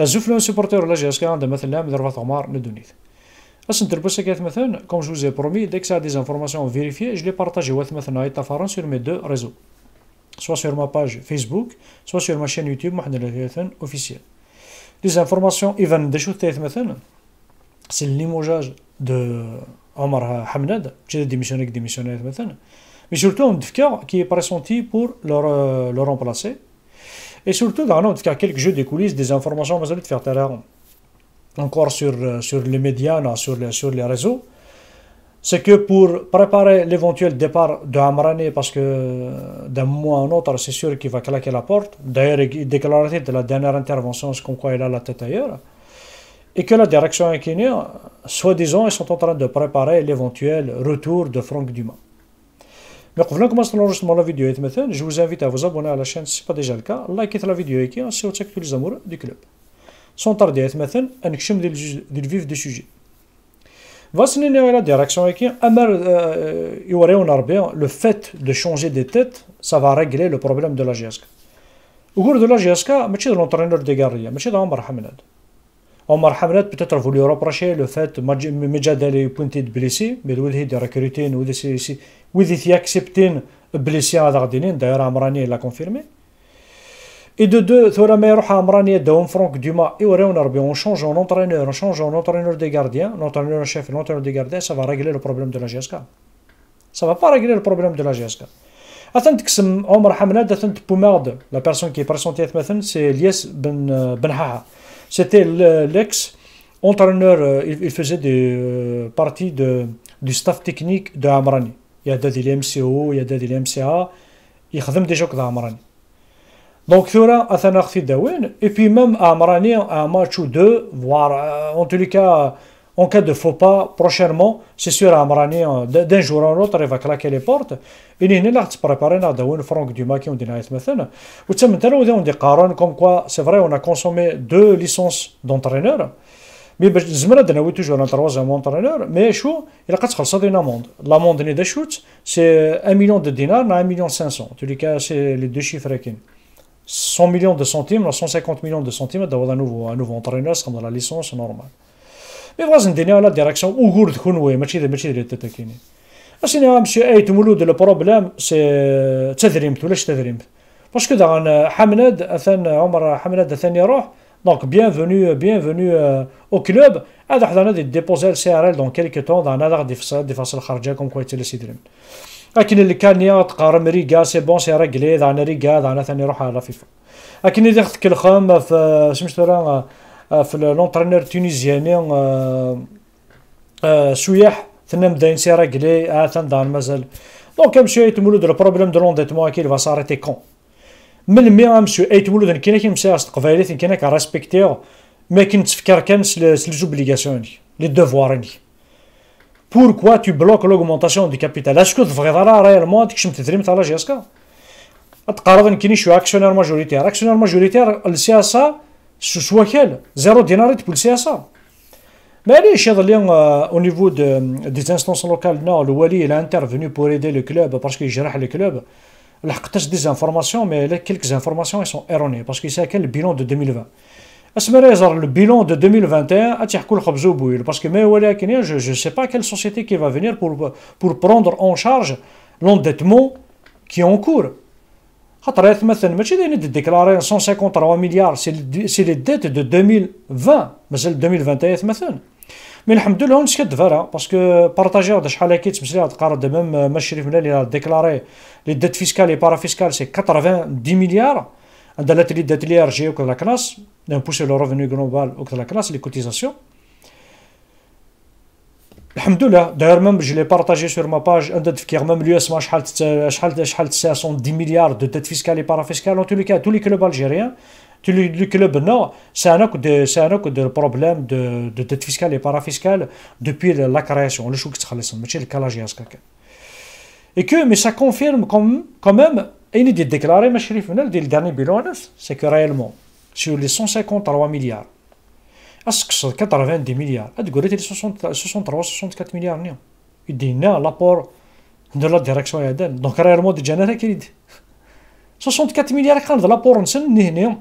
La souffle en supporter la gestion de Mathilem, de Ravat Omar, de Donith. La souffle en supporter de Kethmethan, comme je vous ai promis, dès que ça a des informations vérifiées, je les partage avec Mathilem et Aïtafaran sur mes deux réseaux. Soit sur ma page Facebook, soit sur ma chaîne YouTube officielle. Les informations, Yvan de et Kethmethan, c'est le de Omar qui a démissionné avec Démission Mais surtout, on difira qui est pressenti pour le remplacer. Et surtout, dans y a quelques jeux de coulisses, des informations, vous allez faire encore sur, euh, sur les médias, sur, les, sur les réseaux. C'est que pour préparer l'éventuel départ de Amrani, parce que euh, d'un mois à un autre, c'est sûr qu'il va claquer la porte. D'ailleurs, il déclarait de la dernière intervention, ce qu'on croit, il a la tête ailleurs et que la direction inquinée, euh, soi-disant, ils sont en train de préparer l'éventuel retour de Franck Dumas. Donc, je la vidéo, je vous invite à vous abonner à la chaîne si ce n'est pas déjà le cas, likez la vidéo et ainsi vous tous les amours du club. Sans tarder, je vais vous vif du sujet. Voici la direction le fait de changer de tête ça va régler le problème de la GSK. Au cours de la GSK, je suis l'entraîneur des guerriers, je suis Omar Hamnad. Omar Hamlet peut-être voulu reprocher le fait Medjadel ait pointé de blessé, mais il a recruté, il est accepté blessé à Dardinin, d'ailleurs Amrani l'a confirmé. Et de deux, Thoramer Amrani et Daum Franck Dumas, et Auréon Arbi, on change en entraîneur, on change en entraîneur des gardiens, l'entraîneur chef et l'entraîneur des gardiens, ça va régler le problème de la GSK. Ça ne va pas régler le problème de la GSK. Attends que Omar Hamlet, attends Poumard, la personne qui est présentée, c'est Lies ben, euh, ben Haha. C'était l'ex-entraîneur, euh, il, faisait euh, partie du staff technique de Amrani. Il y a des MCO, il y a des MCA, il a déjà que Amrani. Donc, y a fait un et puis même Amrani, un match ou deux, voire euh, en tous les cas, en cas de faux pas, prochainement, c'est sûr, Amrani, hein. d'un jour à l'autre, il va claquer les portes. Il est là, préparé à franc du maquillage. qui ont dit a on dit comme quoi, c'est vrai, on a consommé deux licences d'entraîneur. Mais on ben, a toujours un troisième entraîneur. Mais Chou, il a quatre une amende. L'amende n'est de chute, c'est 1 million de dinars, 1 million 500. Tu dis que c'est les deux chiffres qui 100 millions de centimes, 150 millions de centimes, d'avoir un nouveau, un nouveau entraîneur, c'est dans la licence normale. مي بغا نديني على ديريكسيون اوغور وي ماشي ماشي دري تاكيني اسيني مسيو ايت مولود لو بروبليم سي تدريمت ولاش تدريمت باسكو دا حمناد اثان عمر حمناد اثان يروح دونك بيان فوني بيان فوني او كلوب هذا حضرنا دي ديبوزي سي ار ال دون كيلكو طون هذا غادي دي فصل خرجه كوم كويت لا سيدريم لكن اللي كان قارم ريكا سي بون سي راكلي دعنا ريكا دعنا ثاني روح على فيفا لكن دخلت كل خام في سميتو l'entraîneur tunisien Souyah, c'est un homme qui Donc, le problème de l'endettement Il va s'arrêter quand Mais le mieux, M. Aitmouloud, il y a un qui qui a respecté, mais qui ne fait les obligations, les devoirs. Pourquoi tu bloques l'augmentation du capital Est-ce que tu devrais réellement que que je suis actionnaire majoritaire Actionnaire majoritaire, le ça ce soit quel Zéro dinar pour le à ça. Mais allez, chez euh, au niveau euh, des instances locales, non, le Wali il est intervenu pour aider le club parce qu'il gère le club. Il a des informations, mais les quelques informations elles sont erronées parce qu'il sait quel bilan de 2020. Le bilan de 2021 parce que mais je ne sais pas quelle société qui va venir pour, pour prendre en charge l'endettement qui est en cours. Quatre-vingt mille millions de déclarer 150 millions de milliards, c'est les dettes de 2020, mais c'est le 2021 maintenant. Mais le problème de l'ancien devra parce que partageur des halets qu'ils me disent, car de même, M. Chirifnelli a déclaré que les dettes fiscales et parafiscales, c'est 90 milliards, un délai de dettes liées à la classe, que la canace n'empousse leurs revenus globaux que la classe, les cotisations. Alhamdoulilah, d'ailleurs même je l'ai partagé sur ma page, même l'USMA, 70 euh, milliards de dettes fiscales et parafiscales, en tous les cas, tous les clubs algériens, tous les clubs non, c'est un autre de problème de, de dettes fiscales et parafiscales depuis la création, le chouk le calage Et que, mais ça confirme quand même, et il dit déclaré, mais le dernier bilan, c'est que réellement, sur les 153 milliards, à ce que ce 90 milliards, cest y 60, 63-64 milliards. Il y a l'apport de la direction Aden. Donc, il y a de qui 64 milliards de l'apport, il y a un peu de l'apport.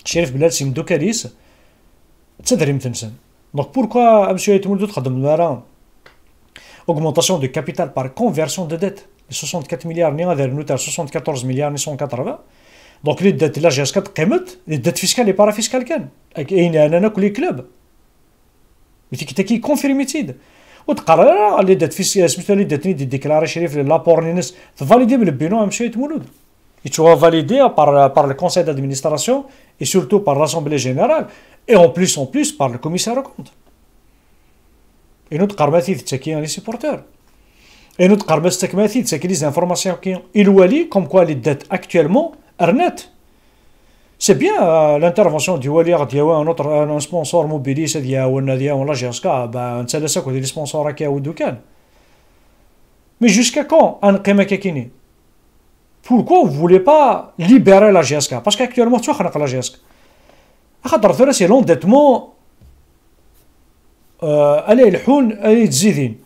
Le chef de l'Assemblée, il a de Donc, pourquoi M. y a de Augmentation de capital par conversion de dette. Les 64 milliards de l'Assemblée, a 74 milliards de 180 donc les dettes là j'ai jusqu'à trente les dettes fiscales et parafiscales qu'elles et ils en ont avec les clubs mais c'est qui qui confirme c'est ça autrui allait dettes fiscales mais les dettes ni de déclarer chef de l'État pour validées par le bilan a M. est Elles sont validées validé par par le conseil d'administration et surtout par l'assemblée générale et en plus en plus par le commissaire aux comptes et notre garantie c'est qui les supporters et notre garantie c'est que mes informations qui ont il ou dit comme quoi les dettes actuellement ارنت سي بيان لانترفونسيون ديوالي غادي يوا ان اوتر ان سبونسور موبيليس هذه يعاون هذه يعاون لاجيرسكا با نتسالس هذه لي سبونسور هكا يعاودو كان مي جوسكا كون ان انقيم هكا كيني بوركو فولي با ليبيري لا اسكا باسكو اكتوالمون تخنق لا اسكا خاطر ثلاثي لونديتمون الي يلحون الي تزيدين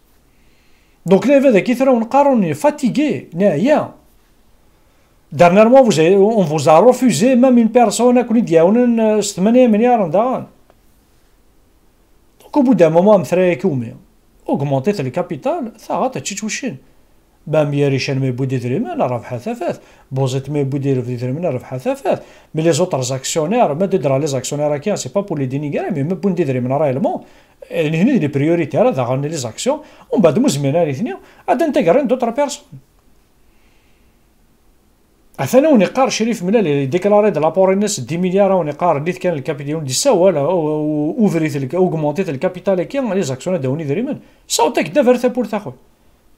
دونك لي هذا كي ترى نقارن فاتيغي نايا Dernièrement, vous avez, on vous a refusé même une personne à qui diaounen 8 milliards d'argent. Donc au bout d'un moment, m'thraya koumi. Augmenter le capital, ça rate بام يا ريشان ما يبودي يدري من ربحها ثفاث بوزيت ما يبودي يدري من ربحها ثفاث مي لي زوطر زاكسيونير ما تدرى لي زاكسيونير كي سي با بور لي دينيغري مي ما بون يدري من رايلمون يعني هنا لي بريوريتي راه داغون لي زاكسيون ومن بعد لي الاثنين غادا انتيغرين دوطر بيرسون اثنا ونقار شريف ملا اللي ديكلاري د لابور الناس 10 مليار ونقار اللي كان الكابيتال دي سوا اوفريت لك اوغمونتيت الكابيتال كي لي زاكسيون داوني دريمن صوتك دافر ثابور تاخو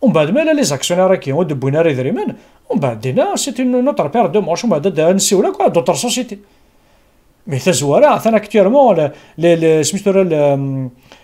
ومن بعد مالا لي راه كي ود بوناري دريمن ومن بعد دينا سي اون نوتر بير دو موش ومن بعد نسيو لك دوطر سوسيتي مي تزوارا عثنا كثيرمون لي سميتو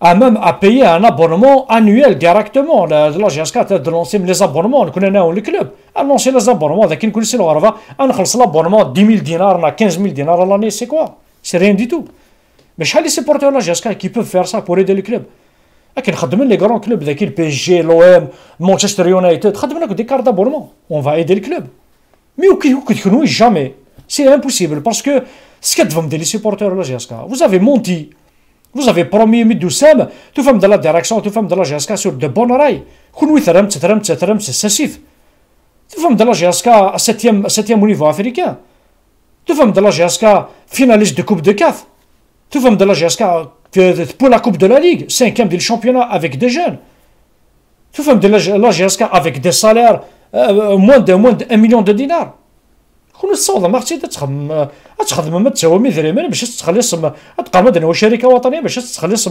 a même à payer un abonnement annuel directement. La GSK a lancé les abonnements, on connaît le club. A lancé les abonnements, on a le club. On 10 000 dinars, 15 000 dinars à l'année, c'est quoi C'est rien du tout. Mais je suis supporters de la GSK qui peuvent faire ça pour aider le club. On a les grands clubs, le PSG, l'OM, Manchester United, on des cartes d'abonnement. On va aider le club. Mais qui ne nous jamais. C'est impossible parce que ce que vous me dites, les supporters de la GSK, vous avez menti. Vous avez promis Midoussam, tout femme de la direction, tout femme de la GSK sur de bonnes oreilles, c'est Remt, Tout femme de la GSK à 7 ème niveau africain. Tout femme de la GSK finaliste de Coupe de CAF. Tout femme de la GSK euh, pour la Coupe de la Ligue, 5 ème du championnat avec des jeunes. Tout femme de la GSK avec des salaires euh, euh, moins, de, moins de million de dinars. كون ما خصك تخدم تخدم ما تساوي مال باش تخلص تقام هو شركه وطنيه باش تخلص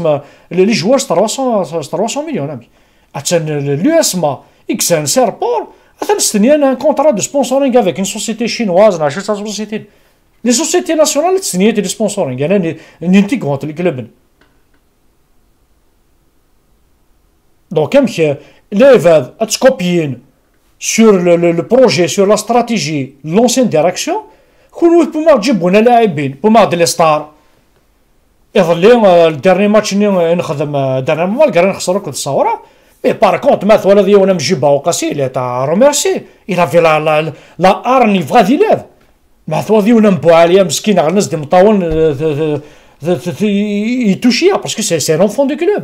لي جوار 300 300 مليون امي اتن لو اس ما ان سيربور اتن ستنيان ان كونترا دو سبونسورينغ افيك ان سوسيتي شينواز نا شي سوسيتي لي سوسيتي ناسيونال تسنيت لي سبونسورينغ انا لي الكلب دونك لي فاد اتكوبيين سور لو بروجي سور لا ستراتيجي la stratégie كون ويت بوما جيبونا لاعبين بوما د لي ستار يظلي الدرني ماتش اللي نخدم درني مالك راه نخسرو كنت صوره مي بار كونت مثلا ديالنا مجيبها وقاسي لي تاع روميرسي الى في لا لا لا ارني فغا ديلاف مثلا ديالنا مبوعاليه مسكينه غير نزد مطاول يتوشيها باسكو سي سي لونفون دو كلوب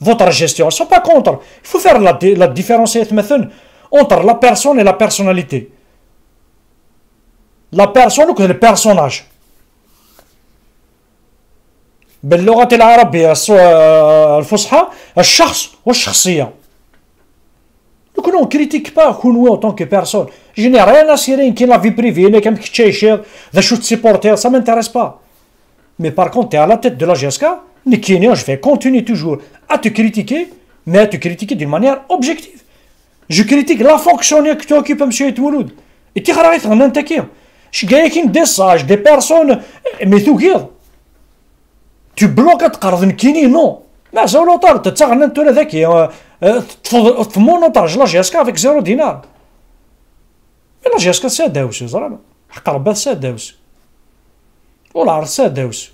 votre gestion. Ils ne sont pas contre. Il faut faire la, différence entre la personne et la personnalité. La personne ou le personnage. Ben, le العربية ou الشخص والشخصية Donc on ne critique pas Kounou en tant que personne. Je n'ai rien à en qui la vie privée, ni ne Kitchécher, des un supporter ça ne m'intéresse pas. Mais par contre, tu es à la tête de la GSK, les je vais continuer toujours à te critiquer, mais à te critiquer d'une manière objective. Je critique la fonction que tu occupes, M. Etmouloud. Et tu arrêtes en attaquer. Je gagne des sages, des personnes, eh, mais tout guide. Tu bloques à te Kini, non. Mais ça, l'autre, tu t'as un tonne avec euh, euh, euh, mon otage, la GSK avec zéro dinar. Mais la GSK, c'est Deus, c'est ça. حق Ou Ou ولا عرس ساداوس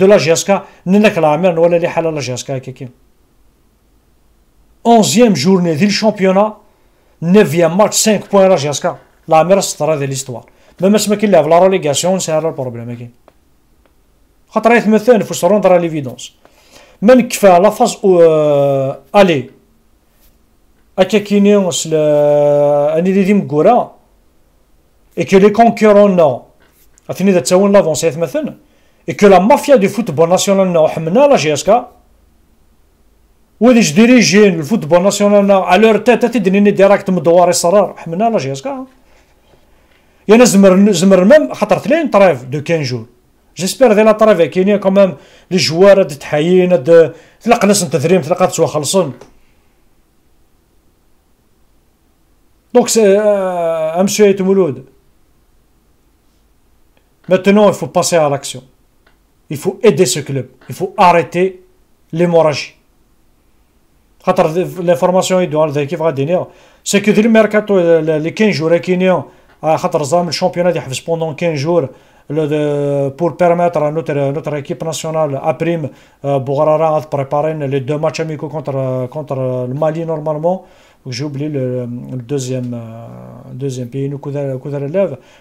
de la GSK ننك العامر ولا لي حالة لا GSK هكاك اونزيام جورني journée du championnat ماتش e match 5 points la GSK العامر السطره ديال ليستوار ما ماش ما كاين في لا روليغاسيون سي هذا البروبليم كاين خاطر يتمثل في سروندر ليفيدونس ما كفا لا فاز او الي هكا كاينين وصل اني ديدي مكوره اي كو لي كونكورون نو اثنين تساون لافونسي يتمثل et que la mafia du football national n'a la GSK وليش ديريجين الفوتبول ناسيونال على لور تاتا تدنيني ديراكت من دوار الصرار حملنا لا جيسكا يانا يعني زمر زمر ميم خاطر ثلاثين طريف دو كان جور جيسبير دي لا طريف كاينين كومام لي جوار هاد تحايين هاد تلقى ناس تدريم تلقى تسوا خلصن دونك سي امسيو مولود ماتنو يفو باسي على لاكسيون Il faut aider ce club. Il faut arrêter l'hémorragie. L'information est dans l'équipe. C'est que le mercato, les 15 jours, le championnat pendant 15 jours pour permettre à notre, équipe nationale, à prime, euh, Bourara, de préparer les deux matchs amicaux contre, contre le Mali normalement. j'ai oublié le, le deuxième, euh, deuxième pays, nous, Koudar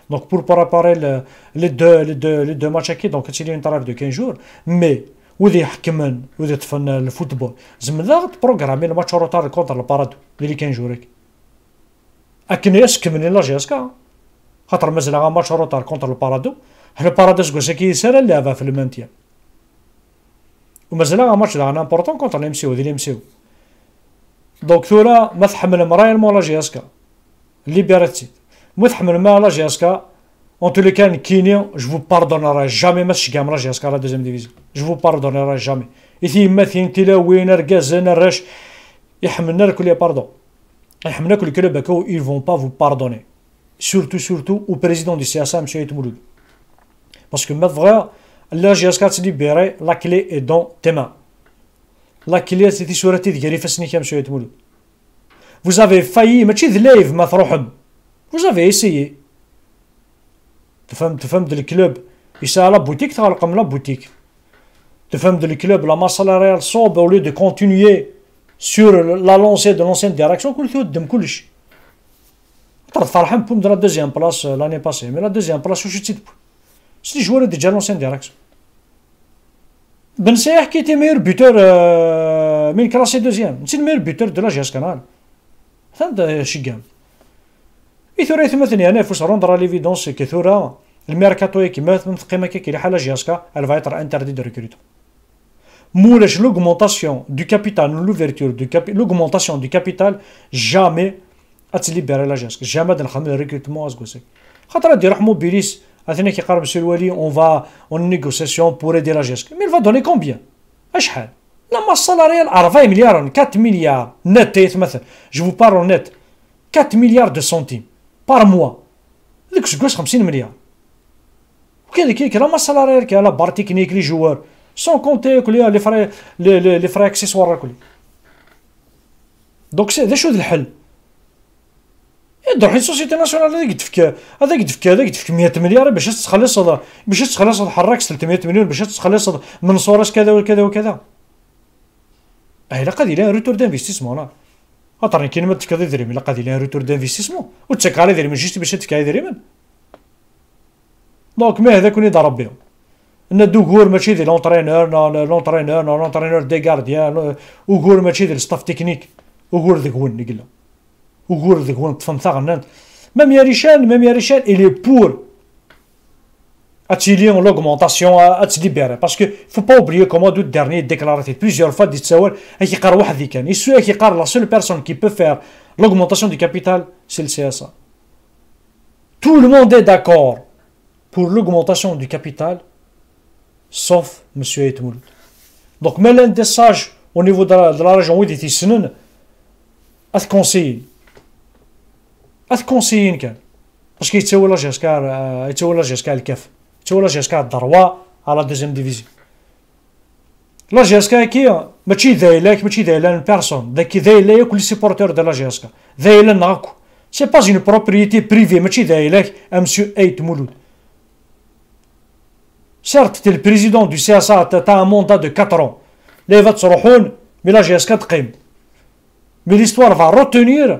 Donc, pour préparer le, les, deux, les, deux, les deux matchs, acquis, donc, il y a une trêve de 15 jours. Mais, وذي يحكمن وذي يطفن الفوتبول زعما لا تبروغرامي الماتش روتار كونتر البارادو اللي كان جوريك اكن يسكمن لا جيسكا خاطر مازال ماتش روتار كونتر البارادو حنا البارادو سكوسكي سالا لعبه في المانتيا ومازال ماتش لا امبورطون كونتر الام سي او ذي الام سي او دونك ثورا ما تحمل مرايا مولا جياسكا اللي بيراتي ما تحمل مالا جياسكا اون تولي كان كيني جو بو باردونارا جامي ما تشكا مالا جياسكا لا دوزيام ديفيزيون جو بو باردونارا جامي ايتي ما ثين تيلا وين ركازنا راش يحملنا الكل يا باردون يحملنا الكل كلو باكو اي فون با فو باردوني سورتو سورتو او بريزيدون دي سي اس ام شيت مولود باسكو ما فغا لا جياسكا تسليبيري لا كلي اي دون تي لا كلياسي تيشورة تيذكر يفسني كام شوية تمولو Vous avez failli ماشي ذلايف ما تروحهم Vous avez essayé تفهم تفهم ديال الكلوب يسعى لا بوتيك تغلقهم لا بوتيك تفهم ديال الكلوب لا ماسا لا ريال صوب او لو دو كونتينيي سور لا لونسي دو لونسيان ديراكسيون كل تهدم كلشي طرد فرحان بوم دو لا دوزيام بلاص لاني باسي مي لا دوزيام بلاص واش تيدبو سي جوار ديجا لونسيان ديراكسيون Ben Seah qui était بيتور من كلاسي دوزيام نسي ميور بيتور دو لا meilleur buteur de la GS شقام إثورا يثمثني أنا فوس روندرا ليفيدونس كثورا الميركاتو كيما من قيمة كي كيري حالا جياسكا الفايتر انتردي دو ريكروتمون مولاش لوغمونتاسيون دو كابيتال لوفيرتور دو كابيتال لوغمونتاسيون دو كابيتال جامي اتليبيري لا جياسكا جامي نخدم ريكريتمون اسكوسي خاطر روح موبيليس اثنين كيقرب سي الوالي اون فا اون نيغوسيسيون بور ايدي لا جيسك مي فا دوني كومبيان اشحال لا ما السالاريال 40 مليار 4 مليار نت مثلا جو فو بارو نت 4 مليار دو سنتيم بار موا ذيك شكوس 50 مليار وكذا كيك ما السالاريال كي لا بار تكنيك لي جوار سون كونتي كلي لي فري لي فري اكسيسوار كلي دونك سي هذا شو الحل حيت سوسيتي ناسيونال هذاك يدفك هذاك يدفك هذاك يدفك 100 مليار باش تخلص باش تخلص حراك 300 مليون باش تخلص من سورس كذا وكذا وكذا اي لا قادي أه، لها روتور دانفيستيسمون خاطرني كاين ما تفك هذا دريم لا قادي لها روتور دانفيستيسمون وتشك على دريم جيست باش تفك تفكر دريم دونك ما هذا اللي ضرب بهم ان دوغور ماشي دي لونترينور لونترينور لونترينور دي غارديان وغور ماشي دي ستاف تكنيك وغور ذاك هو قلنا Même Yerichel, il est pour l'augmentation l'augmentation à libérer parce que faut pas oublier comment d'autres dernier déclaré plusieurs fois dit la seule personne qui peut faire l'augmentation du capital c'est le CSA tout le monde est d'accord pour l'augmentation du capital sauf M. Etmoul. Donc, mais l'un des sages au niveau de la, région où il était à conseiller conseillé parce que c'est où la gescale eh, c'est où la gescale kef c'est où la gescale darwa à la deuxième division la gescale qui est mais c'est des mais c'est des élèves personne qui est des élèves les supporters de la gescale c'est pas une propriété privée mais c'est des élèves eh, monsieur eit moulou certes le président du CSA, a un mandat de quatre ans les vats rochons mais la gescale crime mais l'histoire va retenir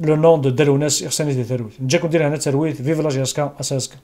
le nom de Delounès, Irsenis de Terouit. Djekoudir, Anet Terouit, vive la Jaska, Asaska.